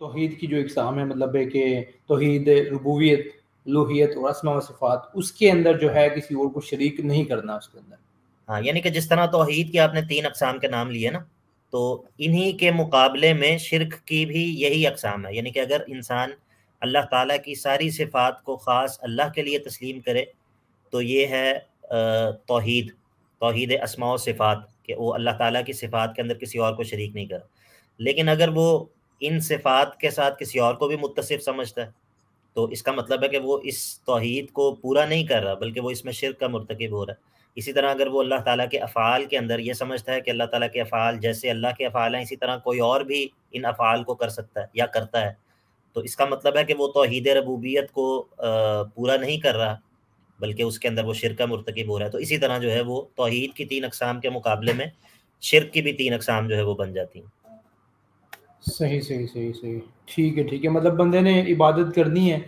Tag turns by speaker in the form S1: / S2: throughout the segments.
S1: तोहद की जो इकसाम है मतलब है कि तोहद रबूवियत लोहियत और असमा वफ़ात
S2: उसके अंदर जो है किसी और को शरीक नहीं करना उसके अंदर हाँ यानी कि जिस तरह तोहद के आपने तीन अकसाम के नाम लिए ना तो इन्हीं के मुकाबले में शिरक की भी यही अकसाम है यानी कि अगर इंसान अल्लाह ताला की सारी सिफात को ख़ास अल्लाह के लिए तस्लीम करे तो ये है तोहद तोहद असमा सिफ़ात कि वो अल्लाह ताला की सिफ़ात के अंदर किसी और को शरीक नहीं कर लेकिन अगर वो इन सिफात के साथ किसी और को भी मुतसर समझता है तो इसका मतलब है कि वो इस तोहद को पूरा नहीं कर रहा बल्कि वो इसमें शिरक का मरतकब हो रहा है इसी तरह अगर वो अल्लाह ताला के अफ़ाल के अंदर ये समझता है कि अल्लाह ताला के अफ़ाल जैसे अल्लाह के अफ़ाल हैं इसी तरह कोई और भी इन अफ़ाल को कर सकता है या करता है तो इसका मतलब है कि वो तोहद रबूबियत को पूरा नहीं कर रहा बल्कि उसके अंदर वो शिरक का मरतकब हो रहा है तो इसी तरह जो है वो तोहद की तीन अकसाम के मुकाबले में शिरक की भी तीन अकसाम जो है वो बन जाती हैं
S1: सही सही सही सही ठीक है ठीक है मतलब बंदे ने इबादत करनी है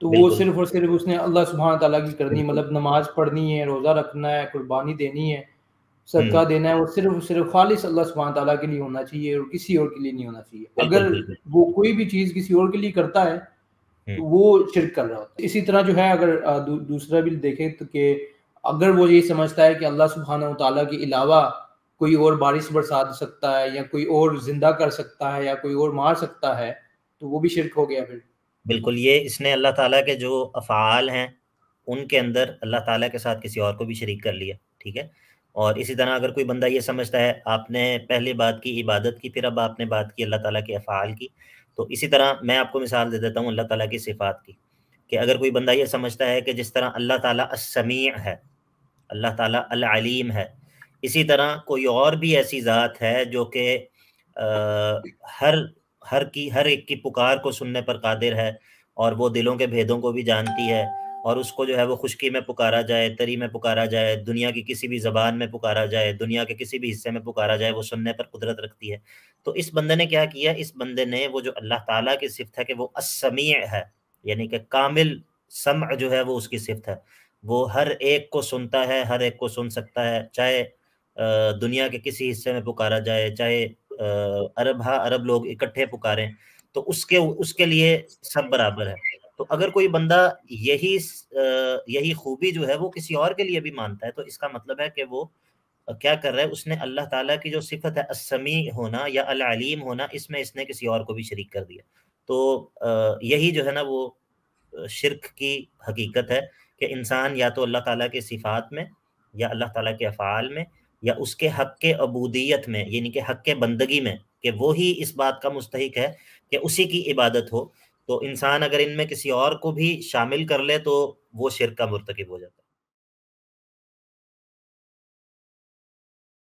S1: तो वो सिर्फ और सिर्फ उसने अल्लाह सुबहान तला की करनी है मतलब नमाज पढ़नी है रोज़ा रखना है कुर्बानी देनी है सदका हम्म। देना है वो सिर्फ सिर्फ खालिस अल्लाह सुबहान तला के लिए होना चाहिए और किसी और के लिए नहीं होना चाहिए अगर वो कोई भी चीज़ किसी और के लिए करता है तो हम्म। वो शिरक कर रहा होता है इसी तरह जो है अगर दूसरा भी देखें तो अगर वो ये समझता है कि अल्लाह सुबहाना तला के अलावा कोई और बारिश बरसा सकता है या कोई और जिंदा कर सकता है या कोई और मार सकता है तो वो भी शिरक हो गया फिर
S2: बिल्कुल ये इसने अल्लाह ताला के जो अफ़ाल हैं उनके अंदर अल्लाह ताला के साथ किसी और को भी शरीक कर लिया ठीक है और इसी तरह अगर कोई बंदा ये समझता है आपने पहले बात की इबादत की फिर अब आपने बात की अल्लाह ताला के अफ़ाल की तो इसी तरह मैं आपको मिसाल दे देता हूँ अल्लाह ताला की सिफ़ात की कि अगर कोई बंदा ये समझता है कि जिस तरह अल्लाह ताला असमी है अल्लाह ताला अलीम है इसी तरह कोई और भी ऐसी ज़ात है जो कि हर हर की हर एक की पुकार को सुनने पर कादिर है और वो दिलों के भेदों को भी जानती है और उसको जो है वो खुशकी में पुकारा जाए तरी में पुकारा जाए दुनिया की किसी भी ज़बान में पुकारा जाए दुनिया के किसी भी हिस्से में पुकारा जाए वो सुनने पर कुदरत रखती है तो इस बंदे ने क्या किया इस बंदे ने वो जो अल्लाह ताला की सिफत है कि वो असमी है यानी कि कामिल सम जो है वो उसकी सिफत है वो हर एक को सुनता है हर एक को सुन सकता है चाहे दुनिया के किसी हिस्से में पुकारा जाए चाहे अरब हा अरब लोग इकट्ठे पुकारें तो उसके उसके लिए सब बराबर है तो अगर कोई बंदा यही यही खूबी जो है वो किसी और के लिए भी मानता है तो इसका मतलब है कि वो क्या कर रहा है उसने अल्लाह ताला की जो सिफत है असमी होना या अलीम होना इसमें इसने किसी और को भी शरीक कर दिया तो यही जो है ना वो शिरक की हकीकत है कि इंसान या तो अल्लाह ताला के सिफात में या अल्लाह ताला के अफ़ाल में या उसके हक के अबूदियत में यानी कि हक के बंदगी में कि वो ही इस बात का मुस्तक है कि उसी की इबादत हो तो इंसान अगर इनमें किसी और को भी शामिल कर ले तो वो शिरक का मरतकब हो जाता है